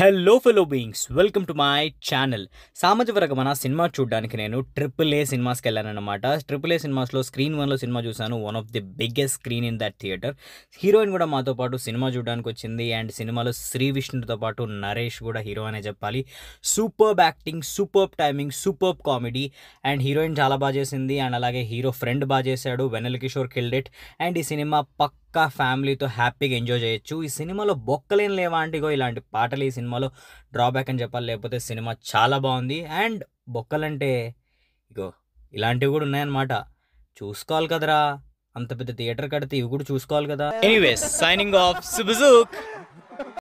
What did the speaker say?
hello fellow beings welcome to my channel సామాజిక వర్గమన cinema చూడడానికి నేను ట్రిపుల్ ఏ సినిమాస్కి అనమాట ట్రిపుల్ ఏ సినిమాస్లో స్క్రీన్ వన్లో సినిమా చూశాను one of the biggest screen in that theatre heroine కూడా మాతో పాటు సినిమా చూడడానికి వచ్చింది అండ్ సినిమాలో శ్రీ విష్ణుతో పాటు నరేష్ కూడా హీరో అనే చెప్పాలి superb acting superb timing superb comedy and heroine చాలా బాగా చేసింది అండ్ అలాగే హీరో ఫ్రెండ్ బాగా చేశాడు వెనల్ కిషోర్ కిల్డెట్ అండ్ ఈ సినిమా పక్క పక్కా ఫ్యామిలీతో హ్యాపీగా ఎంజాయ్ చేయొచ్చు ఈ సినిమాలో బొక్కలేం లేవా ఇగో ఇలాంటి పాటలు ఈ సినిమాలో డ్రాబ్యాక్ అని చెప్పాలి లేకపోతే సినిమా చాలా బాగుంది అండ్ బొక్కలంటే ఇగో ఇలాంటివి కూడా ఉన్నాయన్నమాట చూసుకోవాలి కదరా అంత పెద్ద థియేటర్ కడితే ఇవి కూడా చూసుకోవాలి కదా ఎనీవేస్ సైనింగ్ ఆఫ్ సుబుజూక్